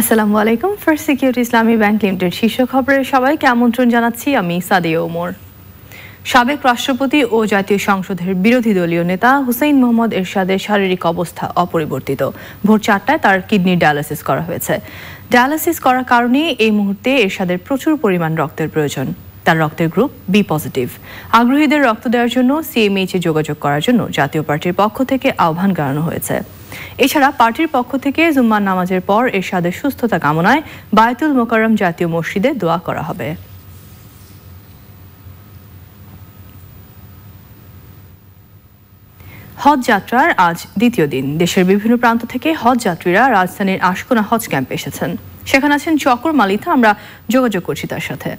আসসালামু আলাইকুম First Security Islami Bank Limited শীর্ষ খবরের সবাইকে আমন্ত্রণ জানাচ্ছি আমি সাদিয়া ওমর সাবেক রাষ্ট্রপতি ও জাতীয় সংসদের বিরোধী দলীয় নেতা হুসেইন মোহাম্মদ এরশাদের শারীরিক অবস্থা অপরিবর্তিত ভোর চারটায় তার কিডনি ডায়ালাইসিস করা হয়েছে ডায়ালিসিস করার কারণে এই মুহূর্তে এরশাদের প্রচুর পরিমাণ রক্তের প্রয়োজন তার রক্তের গ্রুপ বি পজিটিভ আগ্রহীদের রক্ত দেওয়ার জন্য সিএমএইচে যোগাযোগ করার জন্য জাতীয় পার্টির পক্ষ থেকে আহ্বান জানানো হয়েছে এছাড়া পার্টির পক্ষ থেকে জুম্মার নামাজের পর এরশাদের সুস্থতা কামনায় বায়তুল মোকারম জাতীয় মসজিদে দোয়া করা হবে হজ যাত্রার আজ দ্বিতীয় দিন দেশের বিভিন্ন প্রান্ত থেকে হজ যাত্রীরা রাজধানীর আশকোনা হজ ক্যাম্পে এসেছেন সেখানে আছেন চকর মালিতা আমরা যোগাযোগ করছি তার সাথে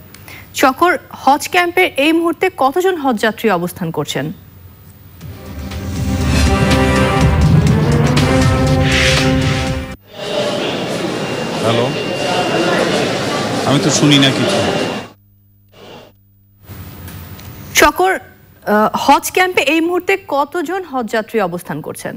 চকর হজ ক্যাম্পের এই মুহূর্তে কতজন হজ যাত্রী অবস্থান করছেন হ্যালো আমি তো শুনি না কিছু চকর হজ ক্যাম্পে এই মুহূর্তে কতজন হজযাত্রী অবস্থান করছেন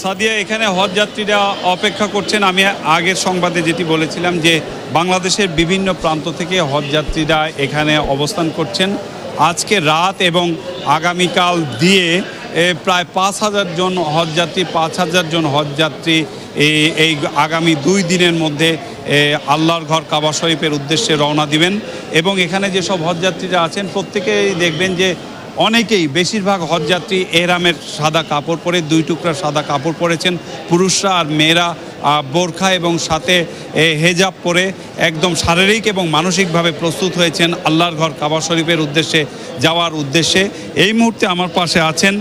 সাদিয়া এখানে হজ যাত্রীরা অপেক্ষা করছেন আমি আগের সংবাদে যেটি বলেছিলাম যে বাংলাদেশের বিভিন্ন প্রান্ত থেকে হজ যাত্রীরা এখানে অবস্থান করছেন আজকে রাত এবং আগামীকাল দিয়ে প্রায় পাঁচ হাজার জন হজযাত্রী পাঁচ হাজার জন হজযাত্রী এই এই আগামী দুই দিনের মধ্যে আল্লাহর ঘর কাবা শরীফের উদ্দেশ্যে রওনা দিবেন এবং এখানে যেসব হজযাত্রীরা আছেন প্রত্যেকেই দেখবেন যে অনেকেই বেশিরভাগ হজযাত্রী এরামের সাদা কাপড় পরে দুই টুকরা সাদা কাপড় পরেছেন পুরুষরা আর মেয়েরা বোরখা এবং সাথে হেজাব পরে একদম শারীরিক এবং মানসিকভাবে প্রস্তুত হয়েছেন আল্লাহর ঘর কাবা শরীফের উদ্দেশ্যে যাওয়ার উদ্দেশ্যে এই মুহূর্তে আমার পাশে আছেন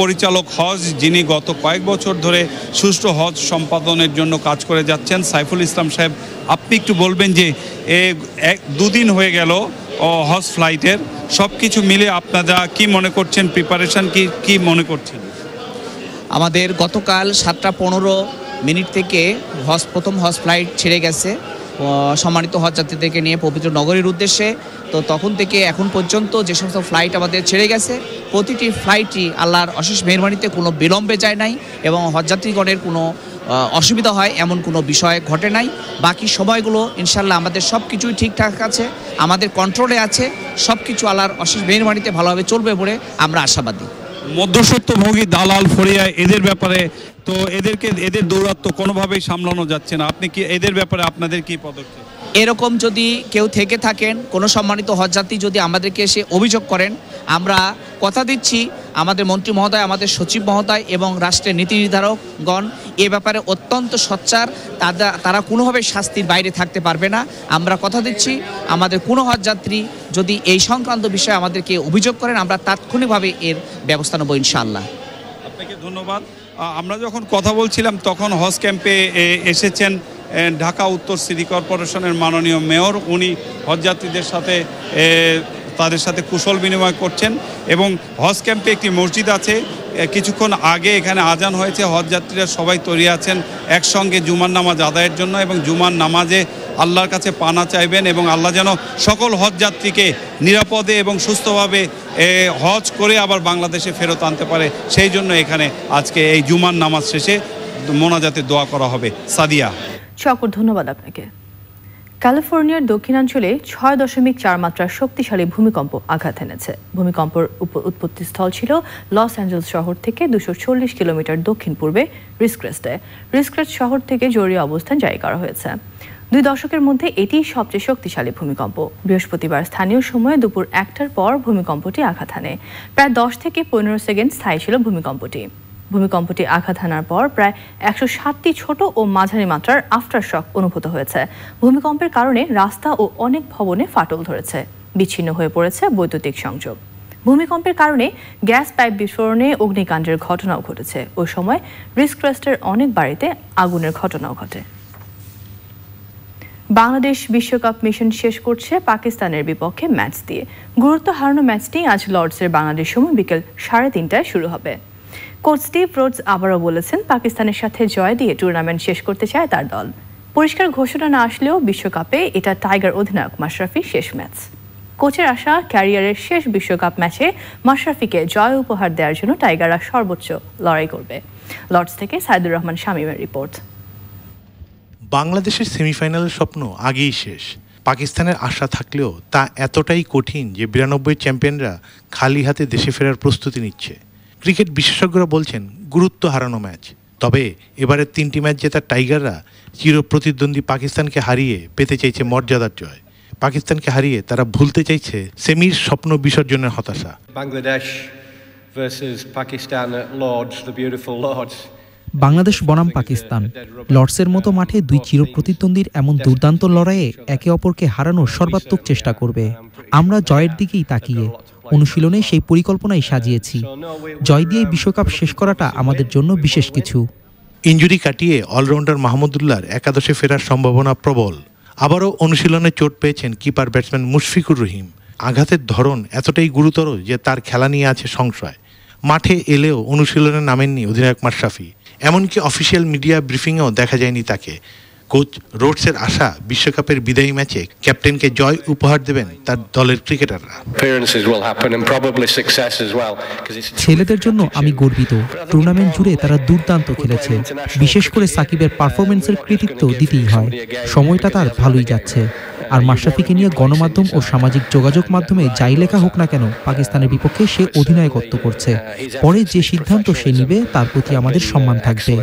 পরিচালক হজ যিনি গত কয়েক বছর ধরে সুষ্ঠু হজ সম্পাদনের জন্য কাজ করে যাচ্ছেন সাইফুল ইসলাম সাহেব আপনি একটু বলবেন যে এক দুদিন হয়ে গেল হজ ফ্লাইটের সব কিছু মিলে আপনারা কি মনে করছেন প্রিপারেশান কি কি মনে করছেন আমাদের গতকাল সাতটা পনেরো মিনিট থেকে হজ প্রথম হজ ফ্লাইট ছেড়ে গেছে সম্মানিত হজ যাত্রীদেরকে নিয়ে পবিত্র নগরীর উদ্দেশ্যে তো তখন থেকে এখন পর্যন্ত যে সমস্ত ফ্লাইট আমাদের ছেড়ে গেছে প্রতিটি ফ্লাইটই আল্লাহর অশেষ মেহরবানিতে কোনো বিলম্বে যায় নাই এবং হজযাত্রীগণের কোনো অসুবিধা হয় এমন কোনো বিষয় ঘটে নাই বাকি সময়গুলো ইনশাল্লাহ আমাদের সব কিছুই ঠিকঠাক আছে আমাদের কন্ট্রোলে আছে সব কিছু আল্লাহর অশেষ মেহরবানিতে ভালোভাবে চলবে বলে আমরা আশাবাদী মধ্যস্বত্বভোগী দালাল ফরিয়া এদের ব্যাপারে তো এদেরকে এদের দৌরাত্ব কোনোভাবেই সামলানো যাচ্ছে না আপনি কি এদের ব্যাপারে আপনাদের কি পদক্ষেপ এরকম যদি কেউ থেকে থাকেন কোনো সম্মানিত হজযাত্রী যদি আমাদেরকে এসে অভিযোগ করেন আমরা কথা দিচ্ছি আমাদের মন্ত্রী মহোদয় আমাদের সচিব মহোদয় এবং রাষ্ট্রের নীতি নির্ধারকগণ এ ব্যাপারে অত্যন্ত সচ্চার তারা তারা কোনোভাবে শাস্তির বাইরে থাকতে পারবে না আমরা কথা দিচ্ছি আমাদের কোনো হজযাত্রী যদি এই সংক্রান্ত বিষয়ে আমাদেরকে অভিযোগ করেন আমরা তাৎক্ষণিকভাবে এর ব্যবস্থা নেব ইনশাআল্লাহ আপনাকে ধন্যবাদ আমরা যখন কথা বলছিলাম তখন হজ ক্যাম্পে এসেছেন ঢাকা উত্তর সিটি কর্পোরেশনের মাননীয় মেয়র উনি হজযাত্রীদের সাথে তাদের সাথে কুশল বিনিময় করছেন এবং হজ ক্যাম্পে একটি মসজিদ আছে কিছুক্ষণ আগে এখানে আজান হয়েছে হজযাত্রীরা সবাই তৈরি আছেন একসঙ্গে জুমার নামাজ আদায়ের জন্য এবং জুমার নামাজে আল্লাহর কাছে পানা চাইবেন এবং আল্লাহ যেন সকল হজযাত্রীকে নিরাপদে এবং সুস্থভাবে হজ করে আবার বাংলাদেশে ফেরত আনতে পারে সেই জন্য এখানে আজকে এই জুমার নামাজ শেষে মোনাজাতে দোয়া করা হবে সাদিয়া সকর ধন্যবাদ আপনাকে ক্যালিফোর্নিয়ার দক্ষিণাঞ্চলে ছয় দশমিক চার মাত্রার শক্তিশালী ভূমিকম্প আঘাত এনেছে ভূমিকম্পর উৎপত্তিস্থল ছিল লস অ্যাঞ্জেলস শহর থেকে দুশো চল্লিশ কিলোমিটার দক্ষিণ পূর্বে রিসক্রেস্টে রিসক্রেস্ট শহর থেকে জরুরি অবস্থান জারি করা হয়েছে দুই দশকের মধ্যে এটি সবচেয়ে শক্তিশালী ভূমিকম্প বৃহস্পতিবার স্থানীয় সময়ে দুপুর একটার পর ভূমিকম্পটি আঘাত হানে প্রায় দশ থেকে পনেরো সেকেন্ড স্থায়ী ছিল ভূমিকম্পটি ভূমিকম্পটি আঘাত হানার পর প্রায় একশো ষাটটি ছোট ও মাঝারি মাত্রার আফটার শক অনুভূত হয়েছে ভূমিকম্পের কারণে রাস্তা ও অনেক ভবনে ফাটল ধরেছে বিচ্ছিন্ন হয়ে পড়েছে বৈদ্যুতিক সংযোগ ভূমিকম্পের কারণে গ্যাস পাইপ বিস্ফোরণে অগ্নিকাণ্ডের ঘটনাও ঘটেছে ওই সময় রিস্কক্রেস্টের অনেক বাড়িতে আগুনের ঘটনাও ঘটে বাংলাদেশ বিশ্বকাপ মিশন শেষ করছে পাকিস্তানের বিপক্ষে ম্যাচ দিয়ে গুরুত্ব হারানো ম্যাচটি আজ লর্ডসের বাংলাদেশ সময় বিকেল সাড়ে তিনটায় শুরু হবে কোচ স্টিভ রোডস আবারও বলেছেন পাকিস্তানের সাথে জয় দিয়ে টুর্নামেন্ট শেষ করতে চায় তার দল পরিষ্কার ঘোষণা না আসলেও বিশ্বকাপে এটা টাইগার অধিনায়ক মাশরাফির শেষ ম্যাচ কোচের আশা ক্যারিয়ারের শেষ বিশ্বকাপ ম্যাচে মাশরাফিকে জয় উপহার দেওয়ার জন্য টাইগাররা সর্বোচ্চ লড়াই করবে লর্ডস থেকে সাইদুর রহমান শামীমের রিপোর্ট বাংলাদেশের সেমিফাইনালের স্বপ্ন আগেই শেষ পাকিস্তানের আশা থাকলেও তা এতটাই কঠিন যে বিরানব্বই চ্যাম্পিয়নরা খালি হাতে দেশে ফেরার প্রস্তুতি নিচ্ছে ক্রিকেট বিশেষজ্ঞরা বলছেন গুরুত্ব হারানো ম্যাচ তবে এবারের তিনটি ম্যাচ জেতা টাইগাররা চির প্রতিদ্বন্দ্বী পাকিস্তানকে হারিয়ে পেতে চাইছে মর্যাদার জয় পাকিস্তানকে হারিয়ে তারা ভুলতে চাইছে সেমির স্বপ্ন বিসর্জনের হতাশা বাংলাদেশ বাংলাদেশ বনাম পাকিস্তান লর্ডসের মতো মাঠে দুই প্রতিদ্বন্দ্বীর এমন দুর্দান্ত লড়াইয়ে একে অপরকে হারানোর সর্বাত্মক চেষ্টা করবে আমরা জয়ের দিকেই তাকিয়ে অনুশীলনে সেই পরিকল্পনাই সাজিয়েছি জয় দিয়ে বিশ্বকাপ শেষ করাটা আমাদের জন্য বিশেষ কিছু ইঞ্জুরি কাটিয়ে অলরাউন্ডার মাহমুদুল্লাহর একাদশে ফেরার সম্ভাবনা প্রবল আবারও অনুশীলনে চোট পেয়েছেন কিপার ব্যাটসম্যান মুশফিকুর রহিম আঘাতের ধরন এতটাই গুরুতর যে তার খেলা নিয়ে আছে সংশয় মাঠে এলেও অনুশীলনে নামেননি অধিনায়ক মাশরাফি এমনকি অফিসিয়াল মিডিয়া ব্রিফিংয়েও দেখা যায়নি তাকে কোচ রোডসের আশা বিশ্বকাপের বিদায়ী ম্যাচে ক্যাপ্টেনকে জয় উপহার দেবেন তার দলের ক্রিকেটাররা ছেলেদের জন্য আমি গর্বিত টুর্নামেন্ট জুড়ে তারা দুর্দান্ত খেলেছে বিশেষ করে সাকিবের পারফরমেন্সের কৃতিত্ব দিতেই হয় সময়টা তার ভালোই যাচ্ছে আর মাশরাফিকে নিয়ে গণমাধ্যম ও সামাজিক যোগাযোগ মাধ্যমে যাই লেখা হোক না কেন পাকিস্তানের বিপক্ষে সে অধিনায়কত্ব করছে পরে যে সিদ্ধান্ত সে নিবে তার প্রতি আমাদের সম্মান থাকবে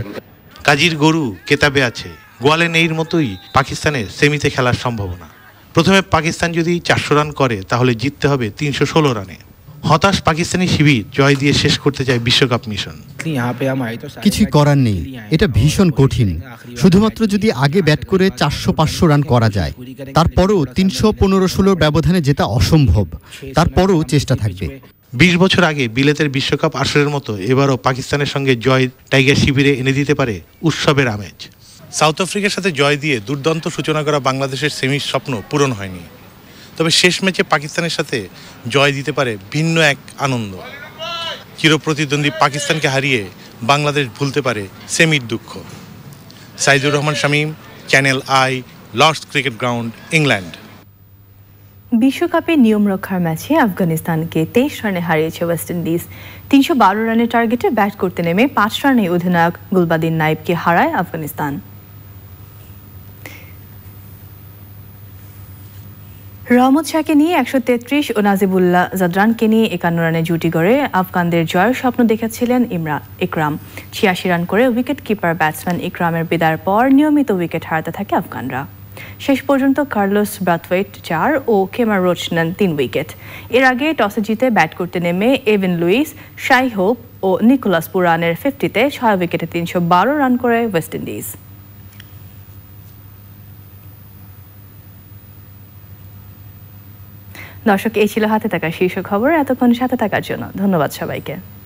কাজীর গরু কেতাবে আছে গোয়ালে নেইর মতোই পাকিস্তানের সেমিতে খেলার সম্ভাবনা প্রথমে পাকিস্তান যদি চারশো রান করে তাহলে জিততে হবে তিনশো ষোলো রানে হতাশ পাকিস্তানি শিবির জয় দিয়ে শেষ করতে চায় বিশ্বকাপ মিশন কিছুই করার নেই এটা ভীষণ কঠিন শুধুমাত্র যদি আগে ব্যাট করে চারশো পাঁচশো রান করা যায় তারপরও তিনশো পনেরো ষোলোর ব্যবধানে যেটা অসম্ভব তারপরও চেষ্টা থাকবে বিশ বছর আগে বিলেতের বিশ্বকাপ আসরের মতো এবারও পাকিস্তানের সঙ্গে জয় টাইগার শিবিরে এনে দিতে পারে উৎসবের আমেজ সাউথ আফ্রিকার সাথে জয় দিয়ে দুর্দান্ত সূচনা করা বাংলাদেশের সেমির স্বপ্ন পূরণ হয়নি তবে শেষ ম্যাচে পাকিস্তানের সাথে জয় দিতে পারে ভিন্ন এক আনন্দ চিরপ্রতিদ্বন্দ্বী পাকিস্তানকে হারিয়ে বাংলাদেশ ভুলতে পারে সেমির দুঃখ Saidur Rahman Shamim Channel I Lord's Cricket Ground England বিশ্বকাপে নিয়ম রক্ষার ম্যাচে আফগানিস্তানকে তেইশ রানে হারিয়েছে ওয়েস্ট ইন্ডিজ তিনশো বারো রানের টার্গেটে ব্যাট করতে নেমে পাঁচ রানে অধিনায়ক গুলবাদিন নাইবকে হারায় আফগানিস্তান রহমত শাহকে নিয়ে একশো তেত্রিশ ও নাজিবুল্লাহ জাদরানকে নিয়ে একান্ন রানে জুটি গড়ে আফগানদের জয়ের স্বপ্ন দেখেছিলেন ইমরান ইকরাম ছিয়াশি রান করে উইকেট কিপার ব্যাটসম্যান ইকরামের বিদার পর নিয়মিত উইকেট হারাতে থাকে আফগানরা শেষ পর্যন্ত কার্লোস ব্রাথওয়েট চার ও কেমার রোচ নেন তিন উইকেট এর আগে টসে জিতে ব্যাট করতে নেমে এভিন লুইস শাই হোপ ও নিকোলাস পুরানের ফিফটিতে ছয় উইকেটে তিনশো বারো রান করে ওয়েস্ট ইন্ডিজ দর্শক এই ছিল হাতে থাকা শীর্ষ খবর এতক্ষণ সাথে থাকার জন্য ধন্যবাদ সবাইকে